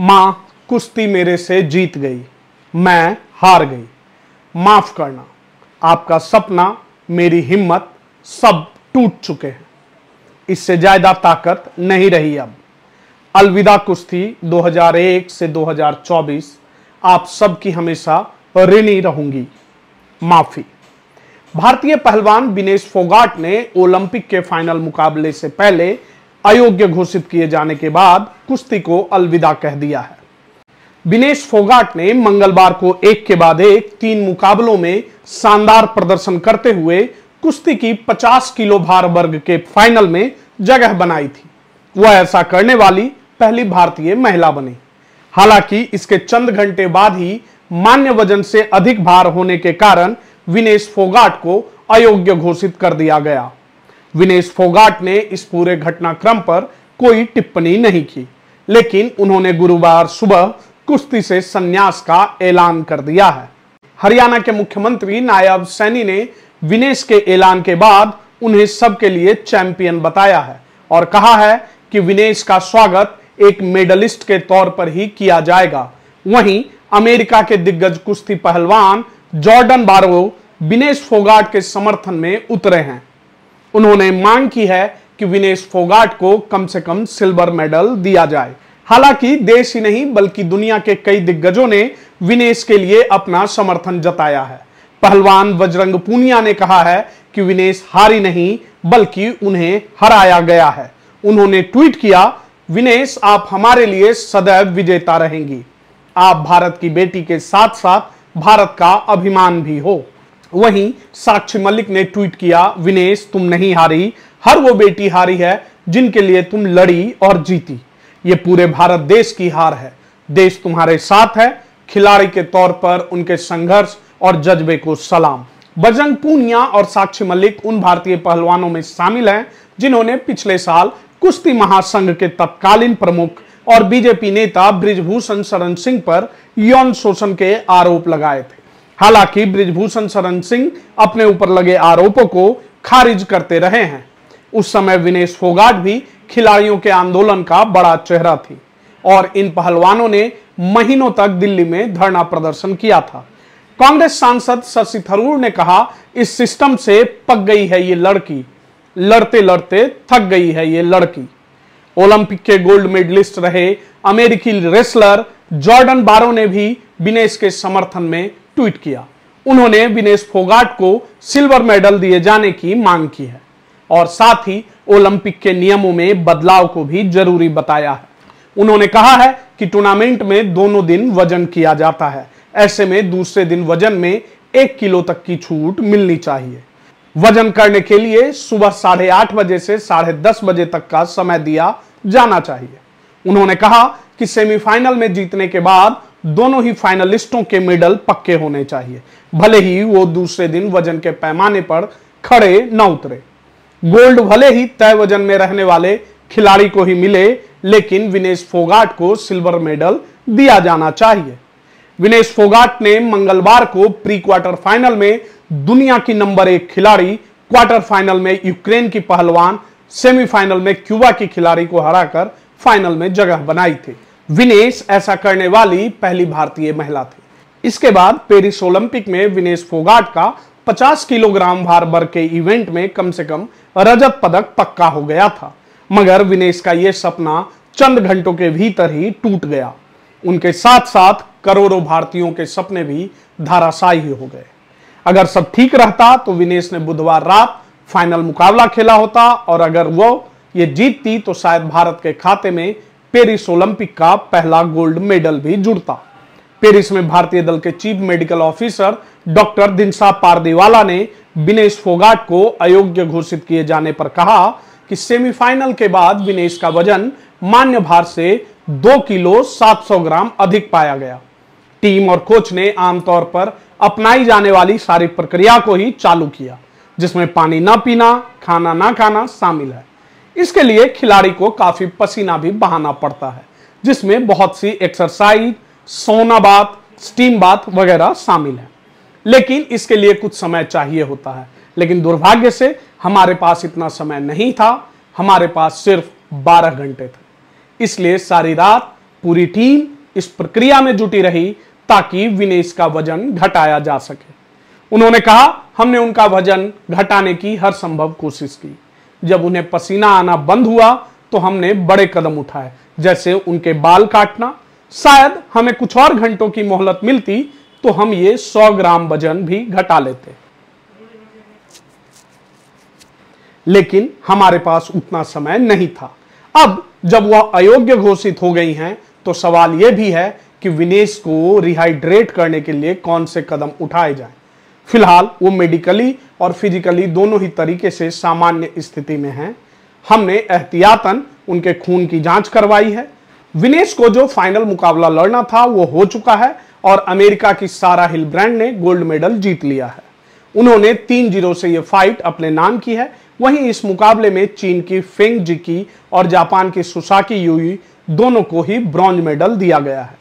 माँ कुश्ती मेरे से जीत गई मैं हार गई माफ करना आपका सपना मेरी हिम्मत सब टूट चुके हैं इससे ज़्यादा ताकत नहीं रही अब अलविदा कुश्ती 2001 से 2024 आप सबकी हमेशा ऋणी रहूंगी माफी भारतीय पहलवान विनेश फोगाट ने ओलंपिक के फाइनल मुकाबले से पहले अयोग्य घोषित किए जाने के बाद कुश्ती को अलविदा कह दिया है बिनेश फोगाट ने मंगलवार को एक के बाद एक तीन मुकाबलों में शानदार प्रदर्शन करते हुए कुश्ती की 50 किलो भार वर्ग के फाइनल में जगह बनाई थी वह ऐसा करने वाली पहली भारतीय महिला बनी हालांकि इसके चंद घंटे बाद ही मान्य वजन से अधिक भार होने के कारण विनेश फोगाट को अयोग्य घोषित कर दिया गया विनेश फोगाट ने इस पूरे घटनाक्रम पर कोई टिप्पणी नहीं की लेकिन उन्होंने गुरुवार सुबह कुश्ती से संन्यास का ऐलान कर दिया है हरियाणा के मुख्यमंत्री नायब सैनी ने विनेश के ऐलान के बाद उन्हें सबके लिए चैंपियन बताया है और कहा है कि विनेश का स्वागत एक मेडलिस्ट के तौर पर ही किया जाएगा वहीं अमेरिका के दिग्गज कुश्ती पहलवान जॉर्डन बारो विनेश फोगाट के समर्थन में उतरे हैं उन्होंने मांग की है कि विनेश फोगाट को कम से कम सिल्वर मेडल दिया जाए हालांकि देश ही नहीं बल्कि दुनिया के कई दिग्गजों ने विनेश के लिए अपना समर्थन जताया है पहलवान बजरंग पूनिया ने कहा है कि विनेश हारी नहीं बल्कि उन्हें हराया गया है उन्होंने ट्वीट किया विनेश आप हमारे लिए सदैव विजेता रहेंगी आप भारत की बेटी के साथ साथ भारत का अभिमान भी हो वहीं साक्षी मलिक ने ट्वीट किया विनेश तुम नहीं हारी हर वो बेटी हारी है जिनके लिए तुम लड़ी और जीती ये पूरे भारत देश की हार है देश तुम्हारे साथ है खिलाड़ी के तौर पर उनके संघर्ष और जज्बे को सलाम बजरंग पूनिया और साक्षी मलिक उन भारतीय पहलवानों में शामिल हैं जिन्होंने पिछले साल कुश्ती महासंघ के तत्कालीन प्रमुख और बीजेपी नेता ब्रिजभूषण शरण सिंह पर यौन शोषण के आरोप लगाए थे हालांकि ब्रिजभूषण शरण सिंह अपने ऊपर लगे आरोपों को खारिज करते रहे हैं उस समय विनेश फोगाट भी खिलाड़ियों के आंदोलन का बड़ा चेहरा थी और इन पहलवानों ने महीनों तक दिल्ली में धरना प्रदर्शन किया था कांग्रेस सांसद शशि थरूर ने कहा इस सिस्टम से पक गई है ये लड़की लड़ते लड़ते थक गई है ये लड़की ओलंपिक के गोल्ड मेडलिस्ट रहे अमेरिकी रेसलर जॉर्डन बारो ने भी विनेश के समर्थन में ट्वीट किया उन्होंने विनेश फोगाट को सिल्वर मेडल दिए जाने की मांग की है और साथ ही ओलंपिक के नियमों में बदलाव को भी जरूरी बताया है उन्होंने कहा है कि टूर्नामेंट में दोनों दिन वजन किया जाता है ऐसे में दूसरे दिन वजन में एक किलो तक की छूट मिलनी चाहिए वजन करने के लिए सुबह साढ़े आठ बजे से साढ़े दस बजे तक का समय दिया जाना चाहिए उन्होंने कहा कि सेमीफाइनल में जीतने के बाद दोनों ही फाइनलिस्टों के मेडल पक्के होने चाहिए भले ही वो दूसरे दिन वजन के पैमाने पर खड़े न उतरे गोल्ड भले ही तय वजन में रहने वाले खिलाड़ी को ही मिले लेकिन विनेश फोगाट को सिल्वर मेडल दिया जाना चाहिए विनेश फोगाट ने मंगलवार को प्री क्वार्टर फाइनल में दुनिया की नंबर एक खिलाड़ी क्वार्टर फाइनल में यूक्रेन की पहलवान सेमीफाइनल में क्यूबा की खिलाड़ी को हराकर फाइनल में जगह बनाई थी विनेश ऐसा करने वाली पहली भारतीय महिला थी इसके बाद पेरिस ओलंपिक में विनेश फोगाट का 50 किलोग्राम भार वर्ग के इवेंट में कम से कम रजत पदक पक्का हो गया था मगर विनेश का यह सपना चंद घंटों के भीतर ही टूट गया उनके साथ साथ करोड़ों भारतीयों के सपने भी धाराशाही हो गए अगर सब ठीक रहता तो विनेश ने बुधवार रात फाइनल मुकाबला खेला होता और अगर वो ये जीतती तो शायद भारत के खाते में पेरिस ओलंपिक का पहला गोल्ड मेडल भी जुड़ता पेरिस में भारतीय दल के chief medical officer doctor Dinshaw Pardiwala ने विनेश फोगाट को अयोग्य घोषित किए जाने पर कहा कि सेमीफाइनल के बाद विनेश का वजन मान्य भार से दो किलो सात सौ ग्राम अधिक पाया गया टीम और कोच ने आमतौर पर अपनाई जाने वाली सारी प्रक्रिया को ही चालू किया जिसमें पानी ना पीना खाना ना खाना शामिल है इसके लिए खिलाड़ी को काफी पसीना भी बहाना पड़ता है जिसमें बहुत सी एक्सरसाइज सोना बात स्टीम बात वगैरह शामिल है लेकिन इसके लिए कुछ समय चाहिए होता है लेकिन दुर्भाग्य से हमारे पास इतना समय नहीं था हमारे पास सिर्फ 12 घंटे थे इसलिए सारी रात पूरी टीम इस प्रक्रिया में जुटी रही ताकि विनेश का वजन घटाया जा सके उन्होंने कहा हमने उनका वजन घटाने की हर संभव कोशिश की जब उन्हें पसीना आना बंद हुआ तो हमने बड़े कदम उठाए जैसे उनके बाल काटना शायद हमें कुछ और घंटों की मोहलत मिलती तो हम ये 100 ग्राम वजन भी घटा लेते लेकिन हमारे पास उतना समय नहीं था अब जब वह अयोग्य घोषित हो गई हैं तो सवाल यह भी है कि विनेश को रिहाइड्रेट करने के लिए कौन से कदम उठाए जाएं। फिलहाल वो मेडिकली और फिजिकली दोनों ही तरीके से सामान्य स्थिति में हैं हमने एहतियातन उनके खून की जांच करवाई है विनेश को जो फाइनल मुकाबला लड़ना था वो हो चुका है और अमेरिका की सारा हिल ब्रांड ने गोल्ड मेडल जीत लिया है उन्होंने तीन जीरो से यह फाइट अपने नाम की है वहीं इस मुकाबले में चीन की फेंग जिकी और जापान की सुसाकी यूई दोनों को ही ब्रॉन्ज मेडल दिया गया है